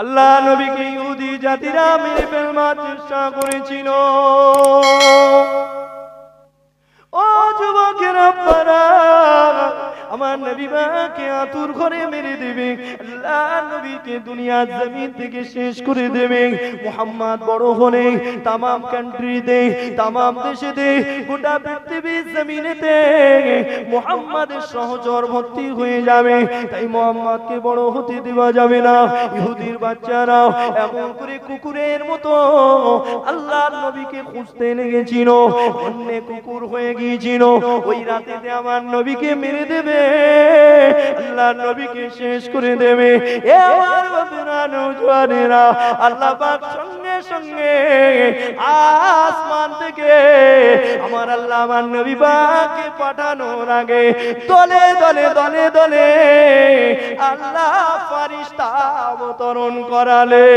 আল্লাহ নবীকে ইহুদি জাতিরা মেরে ফেলবার চেষ্টা করেছিল ও যুবকের পারা আমার নবী মাকে আতুর ঘরে মেরে দেবে আল্লাহ নবীকে দুনিয়ার জমিন থেকে শেষ করে দেবে মোহাম্মদ বড় হলে তামাম কান্ট্রিতে দেশে দে গোটা পৃথিবী জমিনেতে মোহাম্মদের সহজর ভর্তি হয়ে যাবে তাই মোহাম্মদকে বড় হতে দেওয়া যাবে না ইহুদির বাচ্চারা এমন করে কুকুরের মতো আল্লাহ নবীকে খুঁজতে লেগেছিল অন্য কুকুর হয়ে গিয়েছিল ওই রাতে আমার নবীকে মেরে দেবে আল্লাহ নবীকে শেষ করে দেবে এ আমার বন্ধুরা নৌজোয়ানেরা আল্লাহ পাক সঙ্গে সঙ্গে আসমান থেকে আমার আল্লাহ আমার নবী পাকে পাঠানোর আগে দলে দলে দলে দলে আল্লাহ ফারিস্তা অবতরণ করালে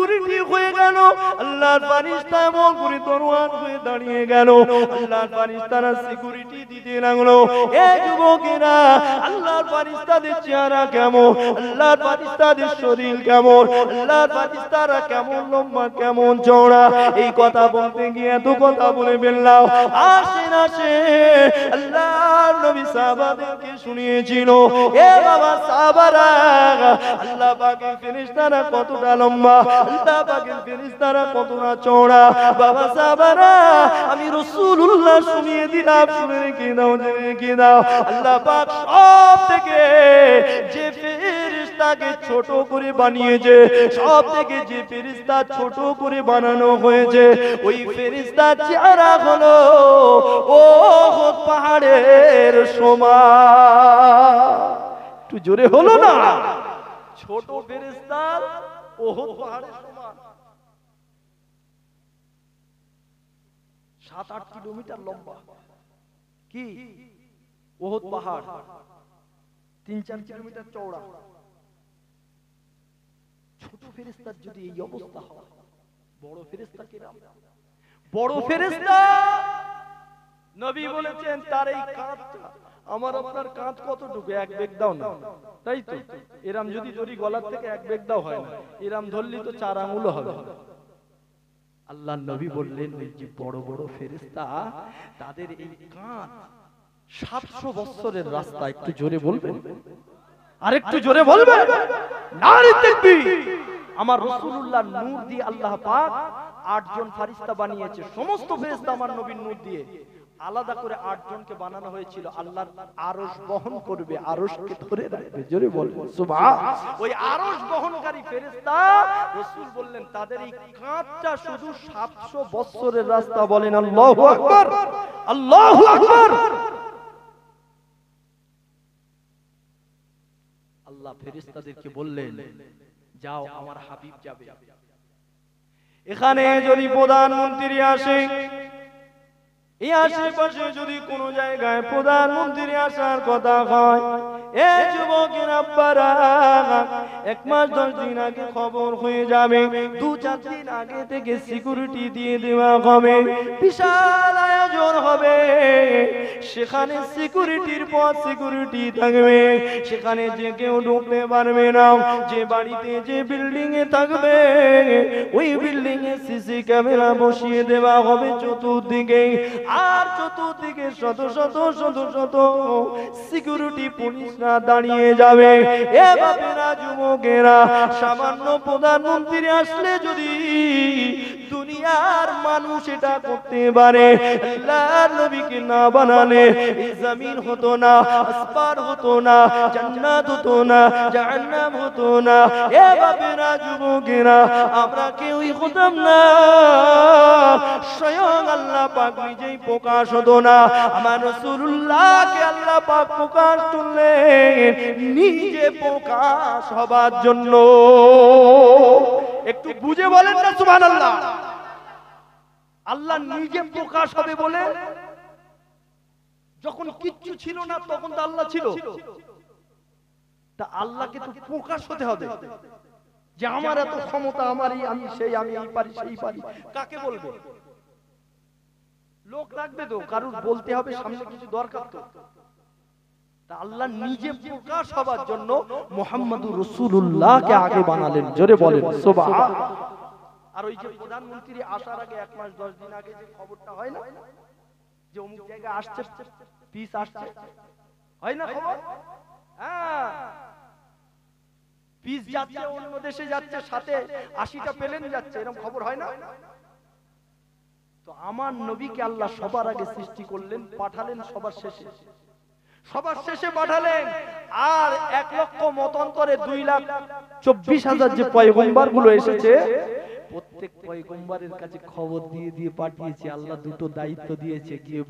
করে নিয়ে হয়ে গেল আল্লাহর ফারিস্তা এমন করে দরওয়ান হয়ে দাঁড়িয়ে গেল আল্লাহর ফারিস্তারা সিকিউরিটি দিতে লাগলো এ যুবকেরা আল্লাহর ফারিস্তাদের চেহারা কেমন আল্লাহর ফারিস্তাদের শরীর কেমন আল্লাহর ফারিস্তারা কেমন লম্বা কেমন চওড়া এই কথা বলতে গিয়ে এত কথা বলে বেরলাম আসেন আসেন আল্লাহর নবী সাহাবাদেরকে শুনিয়েছিল এ বাবা সাহাবারা আল্লাহ পাকের ফেরেশতারা কতটা লম্বা আল্লাহ পাকের ফেরেশতারা কত না চওড়া বাবা আমি রাসূলুল্লাহ শুনিয়ে দিলাম শুনে জেনে আল্লাহ পাক সব থেকে যে ফেরেশতাকে ছোট করে বানিয়েছে সব থেকে যে ফেরেশতা ছোট করে বানানো হয়েছে ওই ফেরেশতার চেহারা হলো ও পাহাড়ের সময় একটু জোরে হলো না ছোট ফেরিস্তা ওহদ পাহাড়ের সমান সাত আট কিলোমিটার লম্বা কি ওহদ পাহাড় তিন চার কিলোমিটার চওড়া ছোট ফেরেস্তার যদি এই অবস্থা হয় বড় ফেরেস্তা কিরাম বড় ফেরেস্তা নবী বলেছেন তার এই কাজটা আমার আপনার কাঁধ কতটুকু এক বেগ দাও না তাই তো এরাম যদি যদি গলার থেকে এক বেগ দাও হয় না এরাম ধরলি তো চার আঙুল হবে আল্লাহ নবী বললেন ওই যে বড় বড় ফেরিস্তা তাদের এই কাঁধ সাতশো বছরের রাস্তা একটু জোরে বলবেন আর একটু জোরে বলবেন আমার রসুল্লাহ নূর দিয়ে আল্লাহ পাক আটজন ফারিস্তা বানিয়েছে সমস্ত ফেরিস্তা আমার নবীর নূর দিয়ে আলাদা করে আটজনকে বানানো হয়েছিল আল্লাহ আরস বহন করবে আরশকে ধরে রাখবে জোরে বলবেন সুবহান ওই আরশ বহনকারী ফেরেশতা রাসূল বললেন তাদের এই কাঁচটা শুধু সাতশো বছরের রাস্তা বলেন আল্লাহ আকবার আল্লাহ আকবার আল্লাহ ফেরেশতাদেরকে বললেন যাও আমার হাবিব যাবে এখানে যদি প্রধানমন্ত্রী আসে এই আশেপাশে যদি কোনো জায়গায় প্রধানমন্ত্রী আসার কথা হয় এ যুবকের আব্বারা এক মাস দশ দিন আগে খবর হয়ে যাবে দু চার দিন আগে থেকে সিকিউরিটি দিয়ে দেওয়া হবে বিশাল আয়োজন হবে সেখানে সিকিউরিটির পর সিকিউরিটি থাকবে সেখানে যে কেউ ঢুকতে পারবে না যে বাড়িতে যে বিল্ডিং এ থাকবে ওই বিল্ডিং এ সিসি ক্যামেরা বসিয়ে দেওয়া হবে চতুর্দিকে আর চতুর্দিকে শত শত শত শত সিকিউরিটি পুলিশরা দাঁড়িয়ে যাবে এভাবে বাপেরা যুবকেরা সামান্য প্রধানমন্ত্রী আসলে যদি দুনিয়ার মানুষ এটা করতে পারে আল্লাহর নবীকে না বানালে জমিন হতো না আসমান হতো না জান্নাত হতো না জাহান্নাম হতো না এ না যুবকেরা আমরা কেউই হতাম না স্বয়ং আল্লাহ পাক নিজেই প্রকাশ হতো না আমার রসুল্লাহকে আল্লাহ পাক প্রকাশ করলেন নিজে প্রকাশ হবার জন্য একটু বুঝে বলেন না সুবহানাল্লাহ আল্লাহ নিজে প্রকাশ হবে বলে যখন কিচ্ছু ছিল না তখন তো আল্লাহ ছিল তা আল্লাহকে তো প্রকাশ হতে হবে যে আমার এত ক্ষমতা আমারই আমি সেই আমি এই পারি সেই পারি কাকে বলবো লোক লাগবে তো কারুর বলতে হবে সামনে কিছু দরকার তো আল্লাহ নিজে প্রকাশ হবার জন্য মোহাম্মদুর রসুল্লাহকে আগে বানালেন জোরে বলেন সোবাহ আর ওই যে প্রধানমন্ত্রী আসার আগে এক মাস দশ দিন আগে যে খবরটা হয় না যে অমুক জায়গায় আসছে পিস আসছে হয় না খবর হ্যাঁ পিস যাচ্ছে অন্য দেশে যাচ্ছে সাথে আশিটা পেলেন যাচ্ছে এরকম খবর হয় না তো আমার নবীকে আল্লাহ সবার আগে সৃষ্টি করলেন পাঠালেন সবার শেষে সবার শেষে পাঠালেন আর এক লক্ষ মতন করে দুই লাখ চব্বিশ হাজার যে পয়গম্বার গুলো এসেছে প্রত্যেক পয়গম্বরের কাছে খবর দিয়ে দিয়ে পাঠিয়েছি আল্লাহ দুটো দায়িত্ব দিয়েছে গিয়ে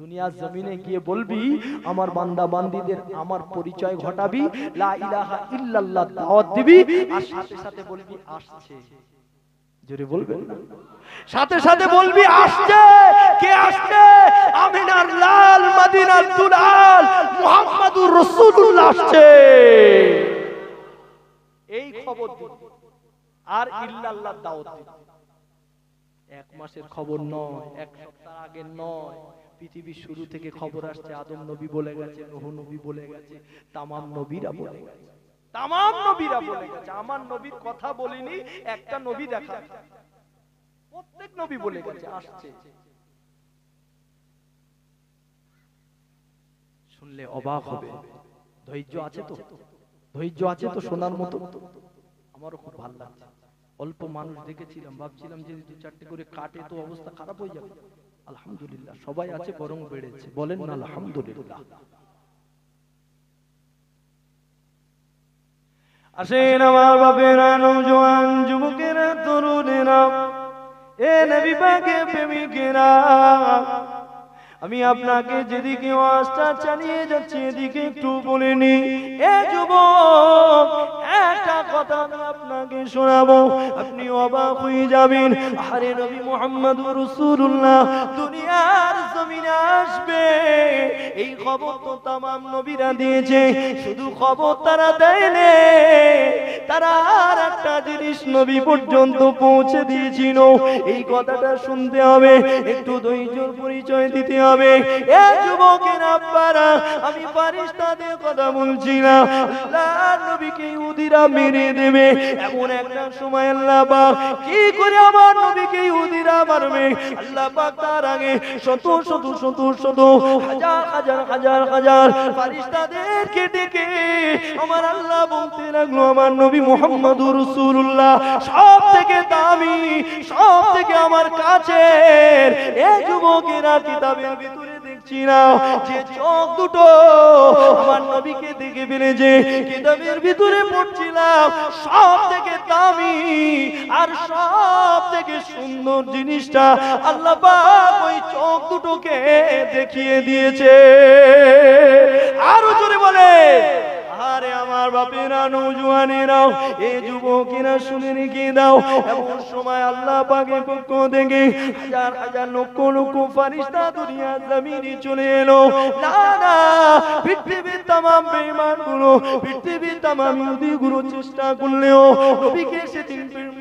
দুনিয়ার জমিনে গিয়ে বলবি আমার বান্দা বান্দিদের আমার পরিচয় ঘটাবি লা ইলাহা ইল্লাল্লাহ দাওয়াত দিবি আর সাথে সাথে বলবি আসছে জোরে বলবেন না সাথে সাথে বলবি আসছে কে আসছে আমিনার লাল মদিনার দুলাল মুহাম্মাদুর রাসূলুল্লাহ আসছে এই খবর দিবি আর ইল্লাল্লাহ দাওয়াত এক মাসের খবর নয় এক সপ্তাহ আগে নয় পৃথিবীর শুরু থেকে খবর আসছে আদম নবী বলে গেছে নহ নবী বলে গেছে তামাম নবীরা বলে গেছে তামাম নবীরা বলে গেছে আমার নবীর কথা বলিনি একটা নবী দেখা প্রত্যেক নবী বলে গেছে আসছে শুনলে অবাক হবে ধৈর্য আছে তো ধৈর্য আছে তো শোনার মতো আমারও খুব ভালো লাগছে অল্প মানুষ দেখেছিলাম ভাবছিলাম যে দু চারটে করে কাটে তো অবস্থা খারাপ হয়ে যাবে আলহামদুলিল্লাহ সবাই আছে বরং বেড়েছে বলেন না আলহামদুলিল্লাহ আসেন আমার বাপেরা নৌজোয়ান যুবকেরা তরুণেরা এ নবী পাকে প্রেমিকেরা আমি আপনাকে যেদিকে আস্থা চালিয়ে যাচ্ছি এদিকে একটু বলে নি এ যুব একটা কথা আমি আপনাকে শোনাবো আপনি অবাক হয়ে যাবেন আরে নবী মোহাম্মদ রসুল্লাহ দুনিয়ার জমিন আসবে এই খবর তো তাম নবীরা দিয়েছে শুধু খবর তারা দেয় নে তারা আর একটা জিনিস নবী পর্যন্ত পৌঁছে দিয়েছিল এই কথাটা শুনতে হবে একটু ধৈর্যর পরিচয় দিতে হবে এ যুবকের আব্বারা আমি পারিস তাদের কথা বলছি না নবীকে উদিরা মেরে দেবে এমন একটা সময় আল্লাহ কি করে আমার নবীকে উদিরা মারবে আল্লাহ তার আগে শত শত শত শত হাজার হাজার হাজার হাজার ফারিস্তাদেরকে ডেকে আমার আল্লাহ বলতে লাগলো আমার নবী মোহাম্মদ রসুল্লাহ সব থেকে দামি সব থেকে আমার কাছে এ যুবকেরা কিতাবের ভিতরে দেখছি না যে চোখ দুটো আমার নবীকে দেখে ফেলেছে কিতাবের ভিতরে পড়ছিলাম সব থেকে দামি আর সব থেকে সুন্দর জিনিসটা আল্লাহ ওই চোখ দুটোকে দেখিয়ে দিয়েছে আরো জোরে বলে আরে আমার বাপেরা নৌজুয়ানেরাও এই যুবকেরা শুনে রেখে দাও এমন সময় আল্লাহ পাকে পক্ষ থেকে হাজার হাজার লক্ষ লক্ষ ফারিস্তা দুনিয়া জমিনে চলে এলো না না পৃথিবীর বেমান গুলো পৃথিবীর ইহুদি চেষ্টা করলেও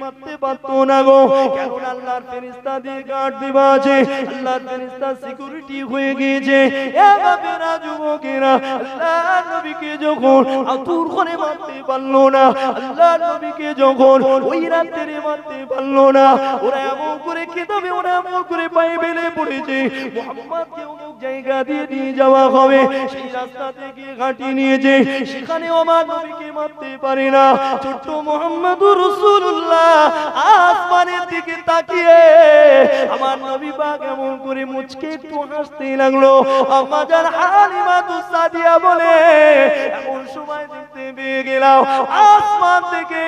মারতে পারতো না গো কারণ আল্লাহর দিয়ে গার্ড দেওয়া আছে আল্লাহর সিকিউরিটি হয়ে গিয়েছে এ বাপেরা যুবকেরা আল্লাহ যখন আতুর করে মারতে পারলো না আল্লাহ নবীকে যখন ওই রাত্রে মারতে পারলো না ওরা এমন করে খেতে হবে ওরা এমন করে পায়ে বেলে পড়েছে মোহাম্মদ কেউ জায়গা দিয়ে নিয়ে যাওয়া হবে সেই রাস্তা থেকে সেখানে আমার নবীকে মারতে পারে না ছোট্ট মোহাম্মদুর রসুল্লাহ আসমানের দিকে তাকিয়ে আমার নবী পাক করে মুচকে একটু হাসতে লাগলো আমাজার হালিমা বলে এমন সময় দেখতে পেয়ে গেলাম আসমান থেকে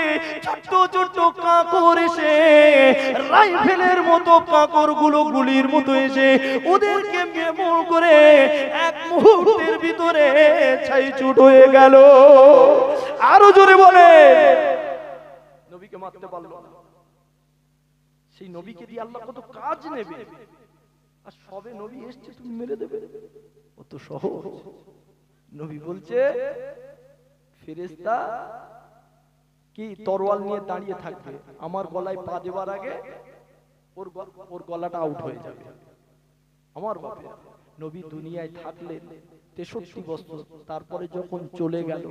ছোট্ট ছোট্ট কাকর এসে রাইফেলের মতো কাকর গুলো গুলির মতো এসে ওদেরকে মেমোর করে এক মুহূর্তের ভিতরে ছাই চুট হয়ে গেল আরো জোরে বলে নবীকে মারতে পারলো সেই নবীকে দিয়ে আল্লাহ কত কাজ নেবে আর সবে নবী এসছে তুমি মেরে দেবে অত সহ নবী বলছে ফেরেস্তা কি তরোয়াল নিয়ে দাঁড়িয়ে থাকবে আমার গলায় পা দেওয়ার আগে ওর ওর গলাটা আউট হয়ে যাবে আমার বাপে নবী দুনিয়ায় থাকলেন তেষট্টি বছর তারপরে যখন চলে গেল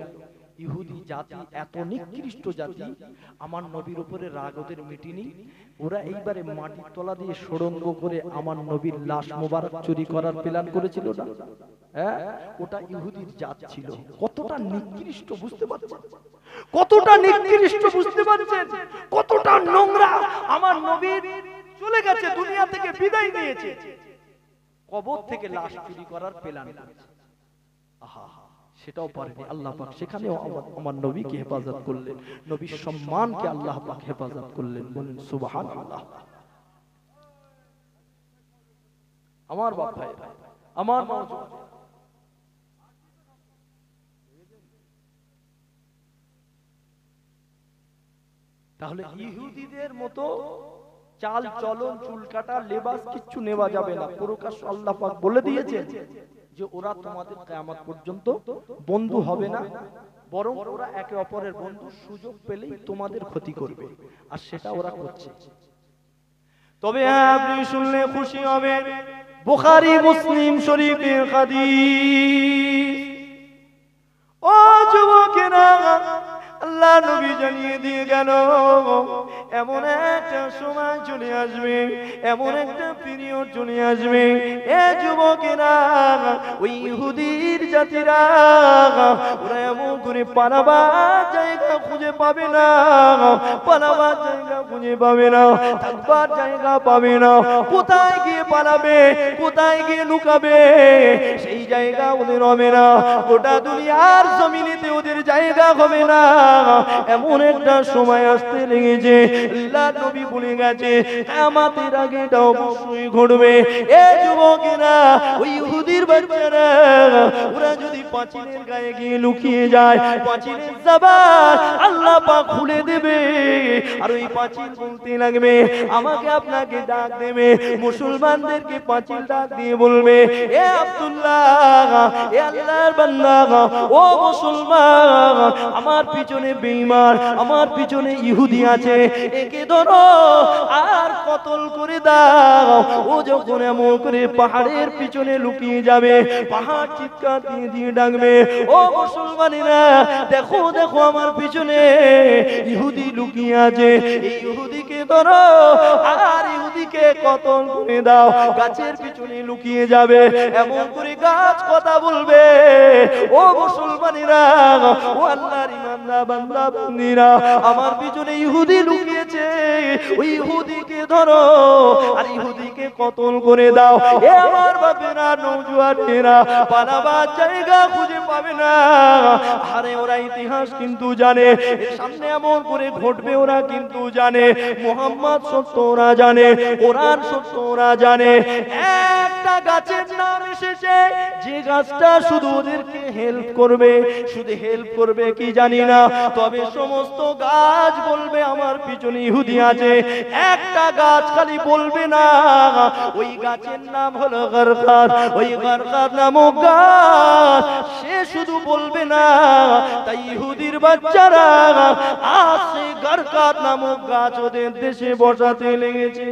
ইহুদি জাতি এত নিকৃষ্ট জাতি আমার নবীর উপরে রাগতের মিটিনি ওরা এইবারে মাটির তলা দিয়ে সুড়ঙ্গ করে আমার নবীর লাশ মোবারক চুরি করার প্ল্যান করেছিল না হ্যাঁ? হ্যাঁ ওটা ইহুদির জাত ছিল কতটা নিকৃষ্ট বুঝতে পারছেন কতটা নিকৃষ্ট বুঝতে পারছেন কতটা নোংরা আমার নবীর চলে গেছে দুনিয়া থেকে বিদায় নিয়েছে কবর থেকে লাশ চুরি করার প্ল্যান সেটাও পারেনি আল্লাহ পাক সেখানেও আমার নবীকে হেফাজত করলেন নবীর সম্মানকে আল্লাহ পাক হেফাজত করলেন বলেন সুবহানাল্লাহ আমার বাপ ভাই আমার তাহলে ইহুদিদের মতো চাল চলন চুলকাটা লেবাস কিচ্ছু নেওয়া যাবে না প্রকাশ আল্লাহ পাক বলে দিয়েছে যে ওরা তোমাদের কিয়ামত পর্যন্ত বন্ধু হবে না বরং ওরা একে অপরের বন্ধু সুযোগ পেলেই তোমাদের ক্ষতি করবে আর সেটা ওরা করছে তবে আপনি শুনলে খুশি হবে বুখারী মুসলিম শরীফের হাদিস ও যুবকেরা আল্লাহ নবী জানিয়ে দিয়ে গেল এমন একটা সময় চলে আসবে এমন একটা পিরিয়ড চলে আসবে এ যুবকেরা ওই ইহুদির জাতিরা ওরা এমন করে পালাবার জায়গা খুঁজে পাবে না পালাবার জায়গা খুঁজে পাবে না থাকবার জায়গা পাবে না কোথায় গিয়ে পালাবে কোথায় গিয়ে লুকাবে সেই জায়গা ওদের হবে না গোটা দুনিয়ার জমিনিতে ওদের জায়গা হবে না এমন একটা সময় আসতে লেগেছে নবী বলে গেছে আমাদের অবশ্যই ঘটবে এ যুবকেরা ওই ইহুদির বাচ্চারা ওরা যদি পাঁচিলের গায়ে গিয়ে লুকিয়ে যায় পাঁচিলের আল্লাহ খুলে দেবে আর ওই পাঁচিল বলতে লাগবে আমাকে আপনাকে ডাক দেবে মুসলমানদেরকে পাঁচিল ডাক দিয়ে বলবে এ আব্দুল্লাহ এ আল্লাহর বান্দা ও মুসলমান আমার পিছনে বেঈমান আমার পিছনে ইহুদি আছে ডেকে ধরো আর কতল করে দাও ও যখন এমন করে পাহাড়ের পিছনে লুকিয়ে যাবে পাহাড় চিৎকার দিয়ে দিয়ে ডাকবে ও মুসলমানেরা দেখো দেখো আমার পিছনে ইহুদি লুকিয়ে আছে ইহুদিকে ধরো আর ইহুদিকে কতল করে দাও গাছের পিছনে লুকিয়ে যাবে এমন করে গাছ কথা বলবে ও মুসলমানেরা ও বান্দা বান্দিরা আমার পিছনে ইহুদি লুকিয়ে দিয়েছে ওই ইহুদিকে ধরো আর ইহুদিকে কতল করে দাও এ আমার বাপেরা নৌজুয়ানেরা পালাবার জায়গা খুঁজে পাবে না আরে ওরা ইতিহাস কিন্তু জানে সামনে এমন করে ঘটবে ওরা কিন্তু জানে মোহাম্মদ সত্য ওরা জানে কোরআন সত্য ওরা জানে একটা গাছের নাম এসেছে যে গাছটা শুধু ওদেরকে হেল্প করবে শুধু হেল্প করবে কি জানি না তবে সমস্ত গাছ বলবে আমার পিছনে ইহুদি আছে একটা গাছ খালি বলবে না ওই গাছের নাম হলো গরকার ওই গরকার নামক গাছ সে শুধু বলবে না তাই ইহুদির বাচ্চারা আসে সেই গরকার নামক গাছ ওদের দেশে বসাতে লেগেছে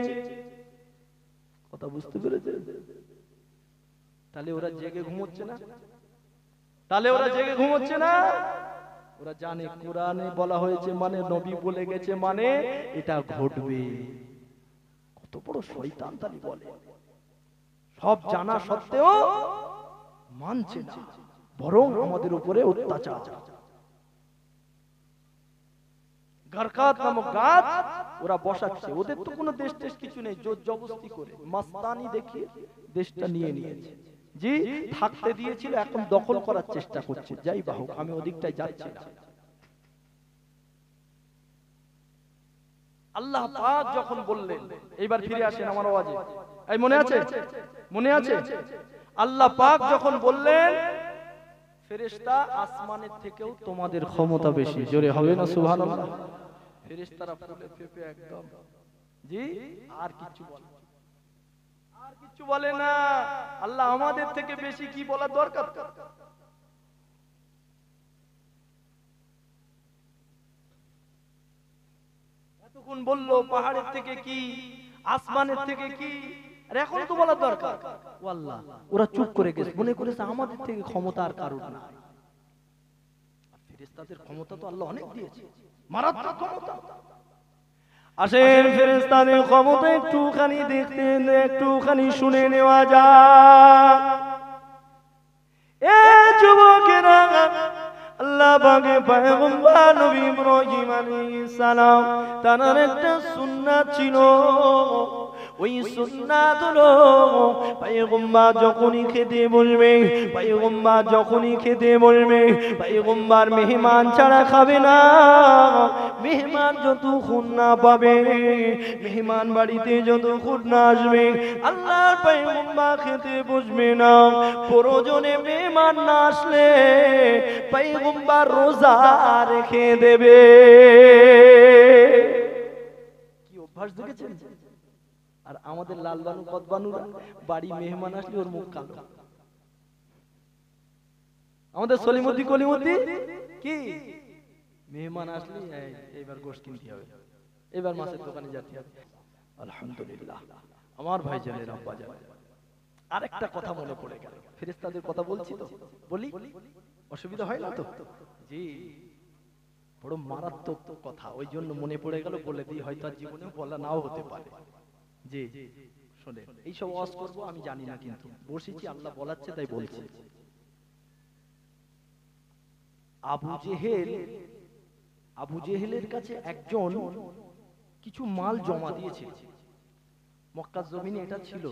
কথা বুঝতে পেরেছে তাহলে ওরা জেগে ঘুমোচ্ছে না তাহলে ওরা জেগে ঘুমোচ্ছে না ওরা জানে কোরআনে বলা হয়েছে মানে নবী বলে গেছে মানে এটা ঘটবে কত বড় শয়তান তালি বলে সব জানা সত্ত্বেও মানছে না বরং আমাদের উপরে অত্যাচার গারকাত নামক গাছ ওরা বসাচ্ছে ওদের তো কোনো দেশ টেস্ট কিছু নেই জোর জবস্তি করে মাস্তানি দেখিয়ে দেশটা নিয়ে নিয়েছে জি থাকতে দিয়েছিল এখন দখল করার চেষ্টা করছে যাই বাহুক আমি ওদিকটাই যাচ্ছি না আল্লাহ পাক যখন বললেন এইবার ফিরে আসেন আমার আওয়াজে এই মনে আছে মনে আছে আল্লাহ পাক যখন বললেন ফেরেশতা আসমানের থেকেও তোমাদের ক্ষমতা বেশি জোরে হবে না সুবহানাল্লাহ ফেরেশতারা ফুলে ফেপে একদম জি আর কিছু বলে আর কিছু বলে না আল্লাহ আমাদের থেকে বেশি কি বলা দরকার এতক্ষণ বললো পাহাড়ের থেকে কি আসমানের থেকে কি এখন তো বলা দরকার আল্লাহ ওরা চুপ করে গেছে মনে করেছে আমাদের থেকে ক্ষমতা আর কারণ না ফেরেস্তাদের ক্ষমতা তো আল্লাহ অনেক দিয়েছে মারাত্মক ক্ষমতা আসেন ফেরেস্তানে ক্ষমতা একটুখানি দেখতে একটুখানি শুনে নেওয়া যাক এ যুবকেরা আল্লাহ সালাম তার একটা ছিল ওই সুন্নাত হলো পায়গম্মা যখনই খেতে বলবে পায়গম্মা যখনই খেতে বলবে পায়গম্মার মেহমান ছাড়া খাবে না মেহমান যতক্ষণ না পাবে মেহমান বাড়িতে যতক্ষণ না আসবে আল্লাহর পায়গম্মা খেতে বসবে না প্রয়োজনে মেহমান না আসলে পায়গম্মা রোজা রেখে দেবে কি অভ্যাস দেখেছেন আর আমাদের লাল বানু কদবানুরা বাড়ি মেহমান আসলে ওর মুখ কালো আমাদের সলিমতি কলিমতি কি মেহমান আসলে এবার গোষ্ঠ কিনতে হবে এবার মাছের দোকানে যেতে হবে আলহামদুলিল্লাহ আমার ভাই জানে জানের জানে আরেকটা কথা মনে পড়ে গেল ফেরেস্তাদের কথা বলছি তো বলি অসুবিধা হয় না তো জি বড় মারাত্মক কথা ওই জন্য মনে পড়ে গেল বলে দিই হয়তো জীবনে বলা নাও হতে পারে জি শোনে ওয়াজ করব আমি জানি না কিন্তু বসেছি আল্লাহ বলাচ্ছে তাই বলছি আবু জেহেল আবু জেহেলের কাছে একজন কিছু মাল জমা দিয়েছে মক্কার জমিনে এটা ছিল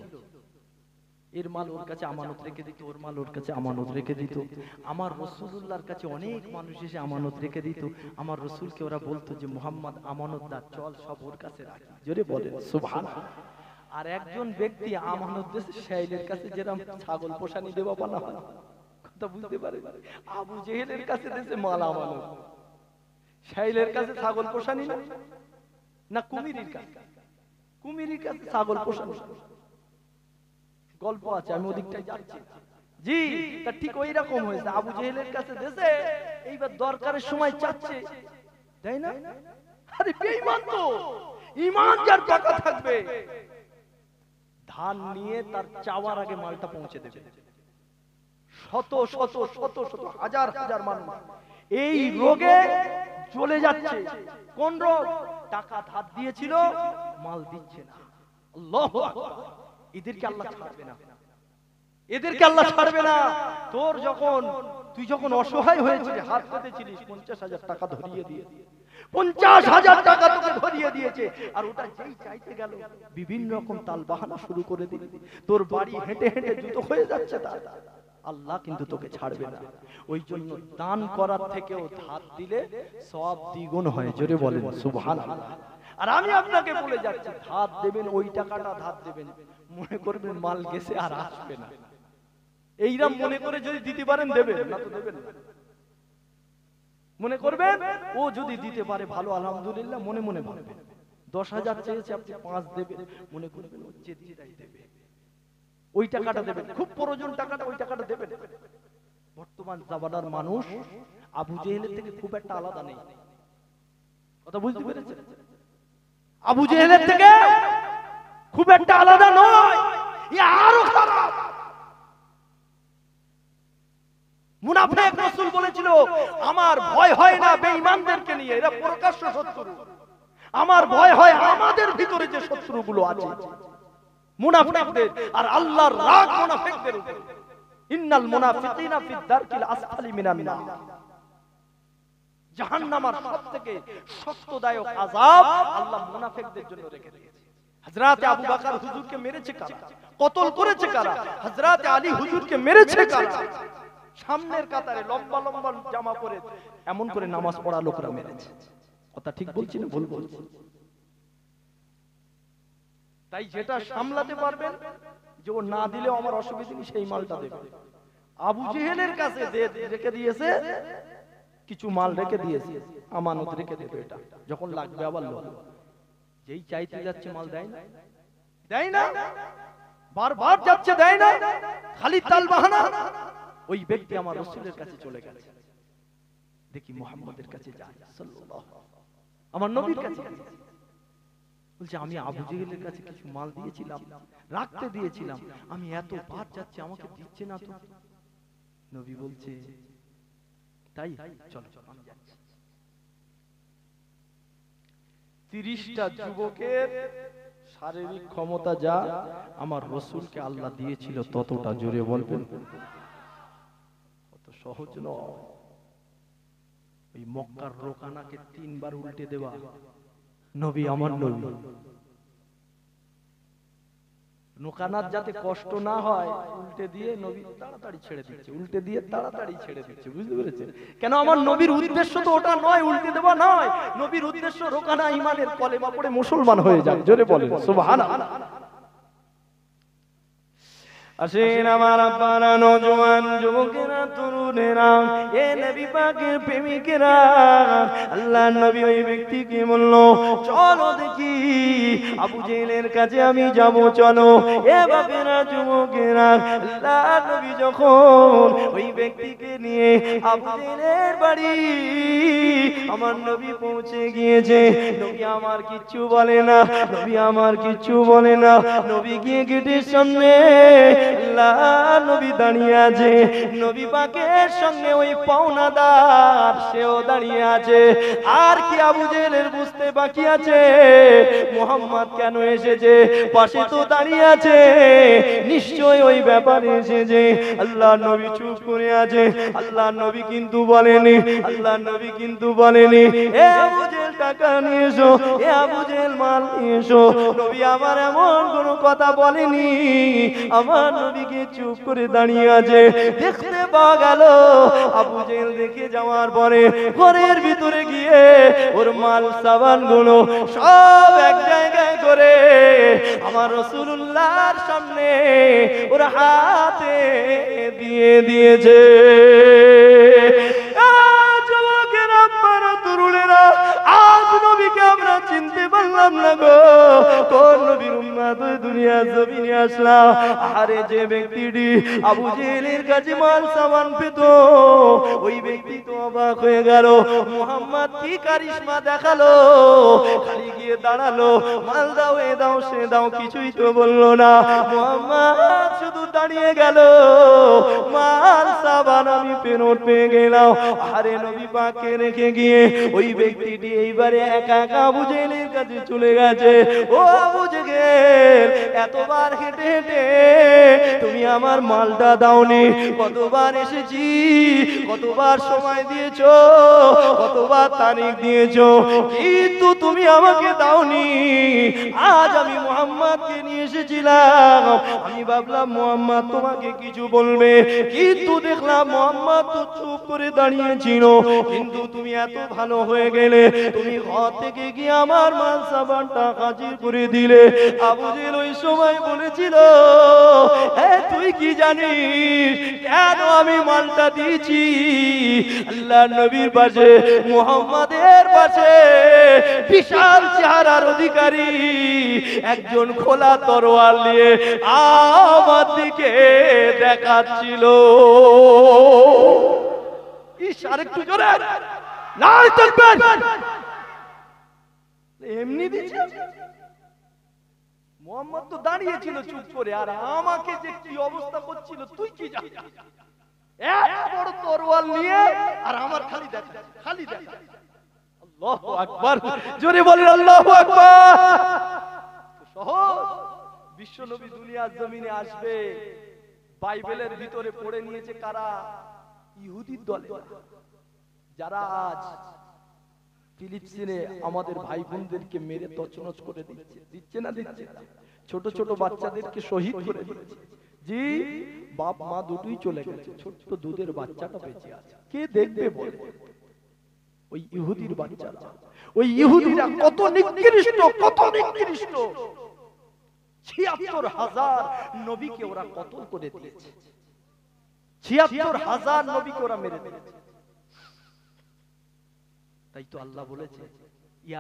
এর মাল ওর কাছে আমানত রেখে দিত ওর মাল ওর কাছে আমানত রেখে দিত আমার রসুল্লার কাছে অনেক মানুষ এসে আমানত রেখে দিত আমার রসুলকে ওরা বলতো যে মোহাম্মদ আমানতদার চল সব ওর কাছে রাখি জোরে বলে সুভান আর একজন ব্যক্তি আমানত শাইলের কাছে যেরকম ছাগল পোষানি দেওয়া পালা হয় কথা বুঝতে পারে আবু জেহেলের কাছে দেশে মাল আমানত শাইলের কাছে ছাগল পোষানি না না কুমিরের কাছে কুমিরের কাছে ছাগল পোষানো গল্প আছে আমি ওদিকটাই যাচ্ছি জি তা ঠিক ওই রকম হয়েছে আবু জেহেলের কাছে দেশে এইবার দরকারের সময় চাচ্ছে তাই না আরে বেঈমান তো ঈমান যার থাকবে ধান নিয়ে তার চাওয়ার আগে মালটা পৌঁছে দেবে শত শত শত শত হাজার হাজার মানুষ এই রোগে চলে যাচ্ছে কোন রোগ টাকা ধার দিয়েছিল মাল দিচ্ছে না এদেরকে আল্লাহ ছাড়বে না এদেরকে আল্লাহ ছাড়বে না তোর যখন তুই যখন অসহায় হয়েছিলি হাত ছিলিস পঞ্চাশ হাজার টাকা ধরিয়ে দিয়ে পঞ্চাশ হাজার টাকা তোকে ধরিয়ে দিয়েছে আর ওটা যেই চাইতে গেল বিভিন্ন রকম তাল বাহানা শুরু করে দিল তোর বাড়ি হেঁটে হেঁটে জুতো হয়ে যাচ্ছে তার আল্লাহ কিন্তু তোকে ছাড়বে না ওই জন্য দান করার থেকেও ধার দিলে সব দ্বিগুণ হয় জোরে বলেন সুবহান আর আমি আপনাকে বলে যাচ্ছি ধার দেবেন ওই টাকাটা ধার দেবেন মনে করবে মাল গেছে আর আসবে না এইরাম মনে করে যদি দিতে পারেন দেবেন না তো দেবেন না মনে করবেন ও যদি দিতে পারে ভালো আলহামদুলিল্লাহ মনে মনে ভাববেন দশ হাজার চেয়েছে আপনি পাঁচ দেবেন মনে করবেন ও যেটাই দেবে ওই টাকাটা দেবেন খুব প্রয়োজন টাকাটা ওই টাকাটা দেবেন বর্তমান জামানার মানুষ আবু জেহেলের থেকে খুব একটা আলাদা নেই কথা বুঝতে পেরেছেন আবু জেহেলের থেকে খুব একটা আলাদা নয় এ আরো খারাপ মুনাফেক রসুল বলেছিল আমার ভয় হয় না বেঈমানদেরকে নিয়ে এরা প্রকাশ্য শত্রু আমার ভয় হয় আমাদের ভিতরে যে শত্রুগুলো আছে মুনাফিকদের আর আল্লাহর রাগ মুনাফিকদের ইন্নাল মুনাফিকিনা ফি দারকিল আসফালি মিনান নার জাহান্নামের সবথেকে শক্তদায়ক আযাব আল্লাহ মুনাফেকদের জন্য রেখে দিয়েছে তাই যেটা সামলাতে পারবেন যে ও না দিলে আমার অসুবিধা নেই সেই মালটা দেবে আবু জেহেলের কাছে রেখে দিয়েছে কিছু মাল রেখে দিয়েছে আমানত রেখে দেবে এটা যখন লাগবে আবার লোক যেই চাইতে যাচ্ছে মাল দেয় না দেয় না বারবার যাচ্ছে দেয় না খালি তাল বাহানা ওই ব্যক্তি আমার রসুলের কাছে চলে গেছে দেখি মোহাম্মদের কাছে যায় আমার নবীর কাছে বলছে আমি আবু জেহেলের কাছে কিছু মাল দিয়েছিলাম রাখতে দিয়েছিলাম আমি এত পার যাচ্ছে আমাকে দিচ্ছে না তো নবী বলছে তাই চল চলো তিরিশটা যুবকের শারীরিক ক্ষমতা যা আমার রসুলকে আল্লাহ দিয়েছিল ততটা জোরে বলবেন অত সহজ নয় ওই মক্কার রোকানাকে তিনবার উল্টে দেওয়া নবী আমার নবী নোকানার যাতে কষ্ট না হয় উল্টে দিয়ে নবী তাড়াতাড়ি ছেড়ে দিচ্ছে উল্টে দিয়ে তাড়াতাড়ি ছেড়ে দিচ্ছে বুঝতে পেরেছেন কেন আমার নবীর উদ্দেশ্য তো ওটা নয় উল্টে দেওয়া নয় নবীর উদ্দেশ্য রোকানা ইমানের কলেমা পড়ে মুসলমান হয়ে যাবে জোরে বলে সুবহানাল্লাহ আসেন আমার আব্বারা নজওয়ান যুবকেরা তরুণেরা এ নবী পাকের প্রেমিকেরা আল্লাহ নবী ওই ব্যক্তিকে বলল চলো দেখি আবু জেলের কাছে আমি যাব চলো এ বাপেরা যুবকেরা নবী যখন ওই ব্যক্তিকে নিয়ে আবু জেহেলের বাড়ি আমার নবী পৌঁছে গিয়েছে নবী আমার কিচ্ছু বলে না নবী আমার কিচ্ছু বলে না নবী গিয়ে গেটের সামনে আল্লাহ নবী দাঁড়িয়ে আছে নবী পাকের সঙ্গে ওই পাওনাদার সেও দাঁড়িয়ে আছে আর কি আবু জেলের বুঝতে বাকি আছে মোহাম্মদ মোহাম্মদ কেন এসেছে পাশে তো দাঁড়িয়ে আছে নিশ্চয় ওই ব্যাপারে এসেছে আল্লাহ নবী চুপ করে আছে আল্লাহ নবী কিন্তু বলেনি আল্লাহ নবী কিন্তু বলেনি এ বুঝেল টাকা নিয়ে এসো এ বুঝেল মাল নিয়ে এসো নবী আমার এমন কোনো কথা বলেনি আমার নবীকে চুপ করে দাঁড়িয়ে আছে দেখতে পাওয়া গেল আবুজেল দেখে যাওয়ার পরে ঘরের ভিতরে গিয়ে ওর মাল সাবান গুলো সব এক জায়গায় জায়গায় করে আমার রসুল্লার সামনে ওরা হাতে দিয়ে দিয়েছে আজ নবীকে না গো কোন নবীর উম্মত দুনিয়া জমিনে আসলাম আরে যে ব্যক্তিটি আবু জেহেলের কাছে মাল সামান পেত ওই ব্যক্তি তো অবাক হয়ে গেল মুহাম্মদ কি কারিশমা দেখালো খালি গিয়ে দাঁড়ালো মাল দাও এ দাও সে দাও কিছুই তো বললো না মুহাম্মদ শুধু দাঁড়িয়ে গেল মাল সাবানা আমি পেরোট পেয়ে গেলাম আরে নবী পাকে রেখে গিয়ে ওই ব্যক্তিটি এইবারে একা একা আবু কাছে চলে গেছে ও আবু এতবার হেঁটে হেঁটে তুমি আমার মালটা দাওনি কতবার এসেছি কতবার সময় দিয়েছ কতবার তারিখ দিয়েছ কিন্তু তুমি আমাকে দাওনি আজ আমি মোহাম্মদকে নিয়ে এসেছিলাম আমি ভাবলাম মোহাম্মদ তোমাকে কিছু বলবে কিন্তু দেখলাম মোহাম্মদ আম্মা তো চুপ করে কিন্তু তুমি এত ভালো হয়ে গেলে তুমি ঘর থেকে গিয়ে আমার হাজির করে দিলে ওই সময় বলেছিল হ্যাঁ তুই কি জানিস কেন আমি মালটা দিয়েছি আল্লাহ নবীর পাশে মোহাম্মদের আছে বিশাল চেহারার অধিকারী একজন খোলা তরোয়াল নিয়ে আমার দিকে দেখাচ্ছিল মোহাম্মদ তো চুপ করে আমাকে অবস্থা করছিল তুই খালি দেখ আমাদের ভাই বোনদেরকে মেরে তচনচ করে দিচ্ছে দিচ্ছে না দিচ্ছে ছোট ছোট বাচ্চাদেরকে শহীদ করে দিচ্ছে জি বাপ মা দুটোই চলে গেছে ছোট্ট দুধের বাচ্চাটা বেঁচে আছে কে দেখবে বলে ওই ইহুদির বাচ্চারা ওই ইহুদিরা কত নিকৃষ্ট কত নিকৃষ্ট ছিয়াত্তর হাজার নবীকে ওরা কতল করে দিয়েছে ছিয়াত্তর হাজার নবীকে ওরা মেরে দিয়েছে তাই তো আল্লাহ বলেছে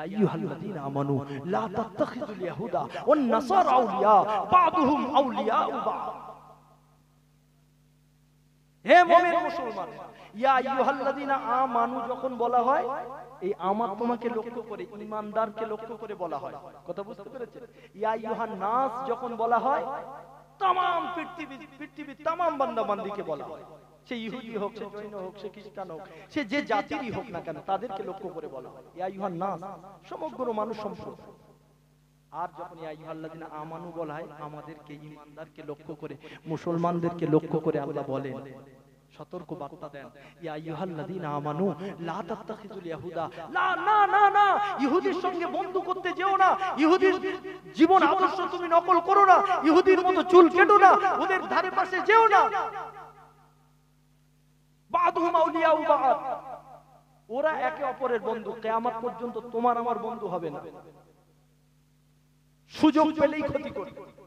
মুসলমানেরা ইয়া ইউহাল্লাদিনা আমানু যখন বলা হয় এই আমার তোমাকে লক্ষ্য করে ইমানদারকে লক্ষ্য করে বলা হয় কথা বুঝতে পেরেছেন ইয়া ইউহান নাস যখন বলা হয় তাম পৃথিবী পৃথিবীর তাম বান্দাবান্দিকে বলা হয় সে ইহুদি হোক সে জৈন হোক সে খ্রিস্টান হোক সে যে জাতিরই হোক না কেন তাদেরকে লক্ষ্য করে বলা হয় ইয়া ইউহান নাস সমগ্র মানুষ সম্পর্ক আর যখন ইয়াইহাল্লাযিনা আমানু বলা হয় আমাদেরকে ঈমানদারকে লক্ষ্য করে মুসলমানদেরকে লক্ষ্য করে আল্লাহ বলেন সতর্ক বার্তা দেন ইয়া ইউহাল্লাদিনা আমানু লা তাত্তাখিজুল ইয়াহুদা না না না না ইহুদির সঙ্গে বন্ধু করতে যেও না ইহুদির জীবন আদর্শ তুমি নকল করো না ইহুদির মতো চুল কেটো না ওদের ধারে পাশে যেও না বাদহুম আউলিয়াউ বাদ ওরা একে অপরের বন্ধু কিয়ামত পর্যন্ত তোমার আমার বন্ধু হবে না সুযোগ পেলেই ক্ষতি করবে